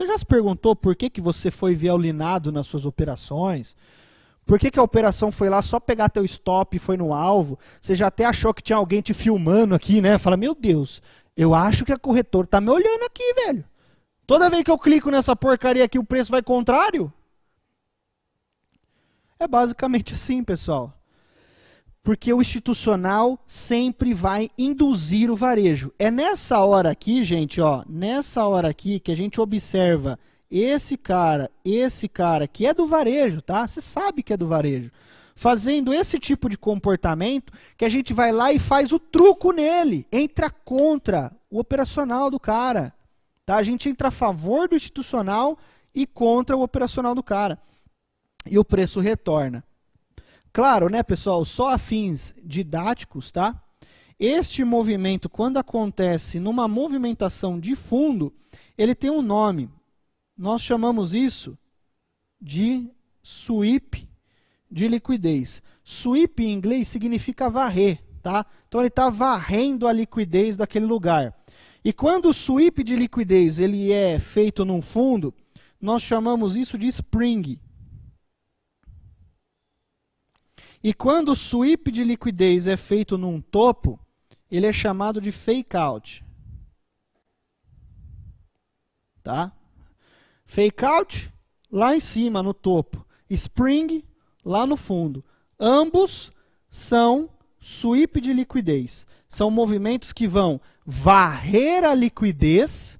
Você já se perguntou por que, que você foi violinado nas suas operações? Por que, que a operação foi lá só pegar teu stop e foi no alvo? Você já até achou que tinha alguém te filmando aqui, né? Fala, meu Deus, eu acho que a corretora está me olhando aqui, velho. Toda vez que eu clico nessa porcaria aqui, o preço vai contrário? É basicamente assim, pessoal porque o institucional sempre vai induzir o varejo. É nessa hora aqui, gente, ó, nessa hora aqui que a gente observa esse cara, esse cara que é do varejo, tá? Você sabe que é do varejo. Fazendo esse tipo de comportamento que a gente vai lá e faz o truco nele, entra contra o operacional do cara, tá? A gente entra a favor do institucional e contra o operacional do cara. E o preço retorna. Claro, né, pessoal, só a fins didáticos, tá? Este movimento, quando acontece numa movimentação de fundo, ele tem um nome. Nós chamamos isso de sweep de liquidez. Sweep em inglês significa varrer, tá? Então ele está varrendo a liquidez daquele lugar. E quando o sweep de liquidez ele é feito num fundo, nós chamamos isso de spring, E quando o sweep de liquidez é feito num topo, ele é chamado de fake out. Tá? Fake out lá em cima, no topo. Spring lá no fundo. Ambos são sweep de liquidez. São movimentos que vão varrer a liquidez,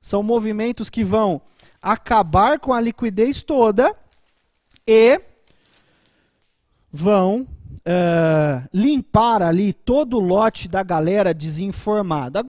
são movimentos que vão acabar com a liquidez toda e vão uh, limpar ali todo o lote da galera desinformada.